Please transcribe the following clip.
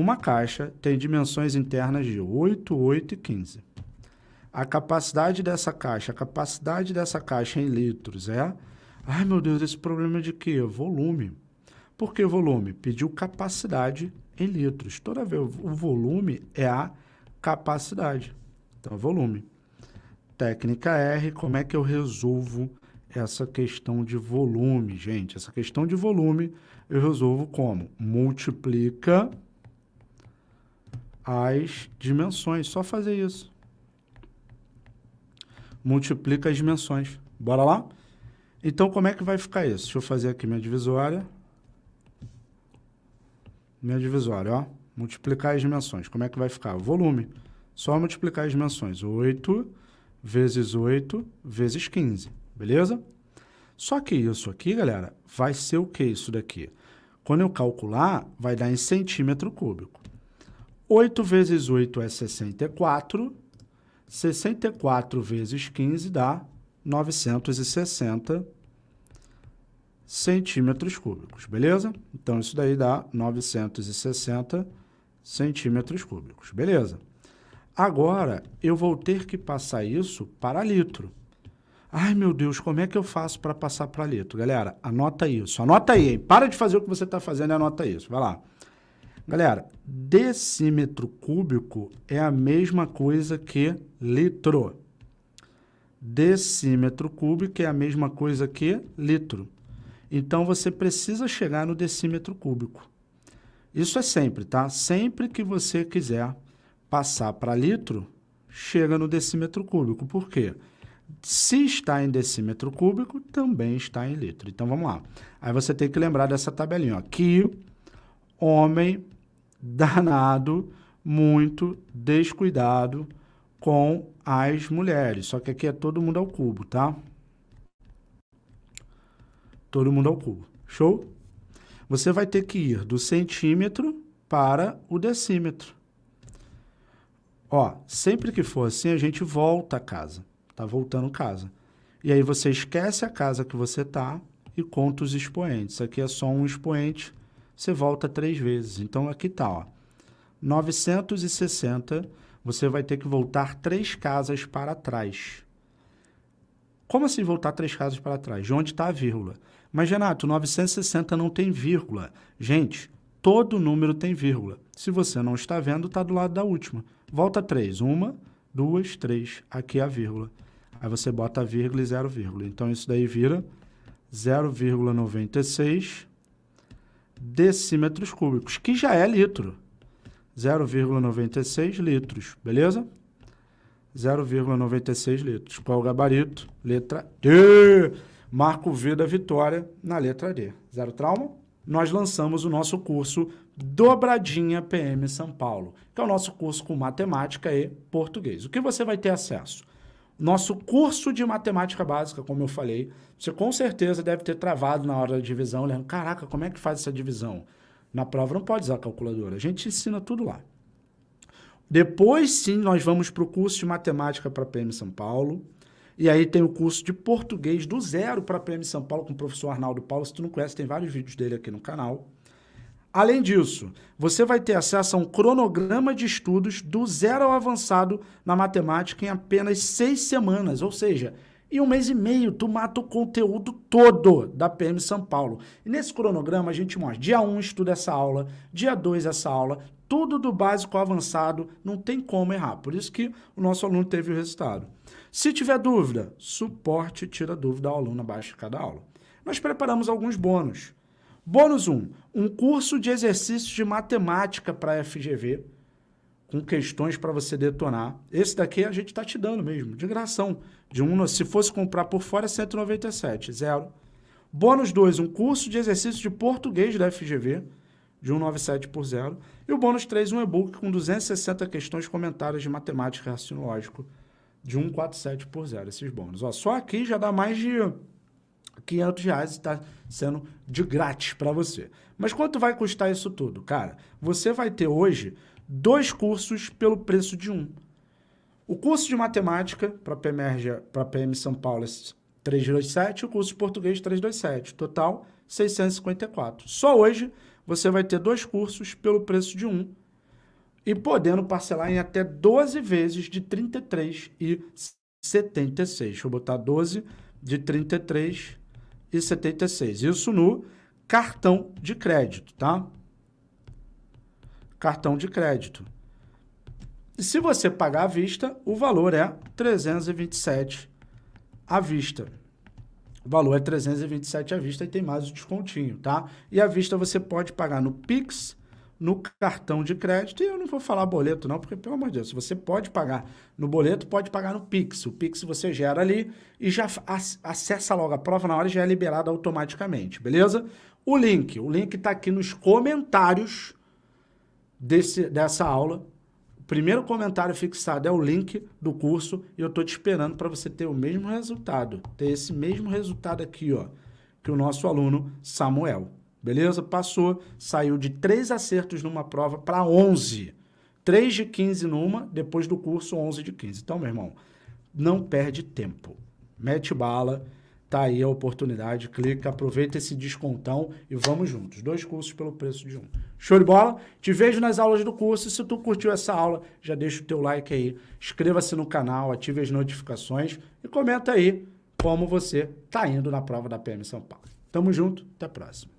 Uma caixa tem dimensões internas de 8, 8 e 15. A capacidade dessa caixa, a capacidade dessa caixa em litros é. Ai meu Deus, esse problema é de quê? Volume. Por que volume? Pediu capacidade em litros. Toda vez, o volume é a capacidade. Então, volume. Técnica R, como é que eu resolvo essa questão de volume, gente? Essa questão de volume eu resolvo como? Multiplica as dimensões. Só fazer isso. Multiplica as dimensões. Bora lá? Então, como é que vai ficar isso? Deixa eu fazer aqui minha divisória. Minha divisória, ó. Multiplicar as dimensões. Como é que vai ficar? Volume. Só multiplicar as dimensões. 8 vezes 8 vezes 15. Beleza? Só que isso aqui, galera, vai ser o que isso daqui? Quando eu calcular, vai dar em centímetro cúbico. 8 vezes 8 é 64. 64 vezes 15 dá 960 centímetros cúbicos, beleza? Então, isso daí dá 960 centímetros cúbicos, beleza? Agora, eu vou ter que passar isso para litro. Ai, meu Deus, como é que eu faço para passar para litro? Galera, anota isso. Anota aí, hein? Para de fazer o que você está fazendo e anota isso. Vai lá. Galera, decímetro cúbico é a mesma coisa que litro. Decímetro cúbico é a mesma coisa que litro. Então você precisa chegar no decímetro cúbico. Isso é sempre, tá? Sempre que você quiser passar para litro, chega no decímetro cúbico. Por quê? Se está em decímetro cúbico, também está em litro. Então vamos lá. Aí você tem que lembrar dessa tabelinha, ó. Que homem danado, muito descuidado com as mulheres. Só que aqui é todo mundo ao cubo, tá? Todo mundo ao cubo. Show? Você vai ter que ir do centímetro para o decímetro. Ó, sempre que for assim, a gente volta a casa. Tá voltando casa. E aí você esquece a casa que você tá e conta os expoentes. Aqui é só um expoente você volta três vezes. Então aqui está, ó, 960, você vai ter que voltar três casas para trás. Como assim voltar três casas para trás? De onde está a vírgula? Mas, Renato, 960 não tem vírgula. Gente, todo número tem vírgula. Se você não está vendo, está do lado da última. Volta três. Uma, duas, três. Aqui é a vírgula. Aí você bota a vírgula e zero vírgula. Então, isso daí vira 0,96 decímetros cúbicos, que já é litro. 0,96 litros, beleza? 0,96 litros. Qual o gabarito? Letra D. Marco V da vitória na letra D. Zero trauma? Nós lançamos o nosso curso Dobradinha PM São Paulo, que é o nosso curso com matemática e português. O que você vai ter acesso? Nosso curso de matemática básica, como eu falei, você com certeza deve ter travado na hora da divisão, olhando, caraca, como é que faz essa divisão? Na prova não pode usar a calculadora, a gente ensina tudo lá. Depois sim, nós vamos para o curso de matemática para a PM São Paulo. E aí tem o curso de português do zero para a PM São Paulo com o professor Arnaldo Paulo. Se tu não conhece, tem vários vídeos dele aqui no canal. Além disso, você vai ter acesso a um cronograma de estudos do zero ao avançado na matemática em apenas seis semanas, ou seja, em um mês e meio tu mata o conteúdo todo da PM São Paulo. E nesse cronograma a gente mostra, dia 1 um, estuda essa aula, dia 2 essa aula, tudo do básico ao avançado, não tem como errar. Por isso que o nosso aluno teve o resultado. Se tiver dúvida, suporte tira dúvida ao aluno abaixo de cada aula. Nós preparamos alguns bônus. Bônus 1. Um, um curso de exercícios de matemática para FGV, com questões para você detonar. Esse daqui a gente está te dando mesmo, de gração. De um, se fosse comprar por fora, 197, é zero. Bônus 2, um curso de exercícios de português da FGV, de 197 por zero. E o bônus 3, um e-book com 260 questões comentadas de matemática e raciocínio lógico, de 147 por zero, esses bônus. Ó, só aqui já dá mais de 500 reais está sendo de grátis para você. Mas quanto vai custar isso tudo? Cara, você vai ter hoje dois cursos pelo preço de um. O curso de matemática para a para PM São Paulo 327 é 327, o curso de português 327, total 654. Só hoje você vai ter dois cursos pelo preço de um e podendo parcelar em até 12 vezes de 33 e 76. Deixa eu botar 12 de 33 e 76. Isso no cartão de crédito, tá? Cartão de crédito. E se você pagar à vista, o valor é 327 à vista. O valor é 327 à vista e tem mais o descontinho, tá? E à vista você pode pagar no Pix, no cartão de crédito. E eu não vou falar boleto, não, porque, pelo amor de Deus, você pode pagar no boleto, pode pagar no Pix. O Pix você gera ali e já acessa logo a prova na hora e já é liberado automaticamente, beleza? O link, o link está aqui nos comentários desse, dessa aula. O primeiro comentário fixado é o link do curso e eu estou te esperando para você ter o mesmo resultado, ter esse mesmo resultado aqui, ó, que o nosso aluno Samuel. Beleza? Passou, saiu de três acertos numa prova para 11. 3 de 15 numa, depois do curso 11 de 15. Então, meu irmão, não perde tempo. Mete bala, tá aí a oportunidade, clica, aproveita esse descontão e vamos juntos. Dois cursos pelo preço de um. Show de bola? Te vejo nas aulas do curso. Se tu curtiu essa aula, já deixa o teu like aí, inscreva-se no canal, ative as notificações e comenta aí como você tá indo na prova da PM São Paulo. Tamo junto, até a próxima.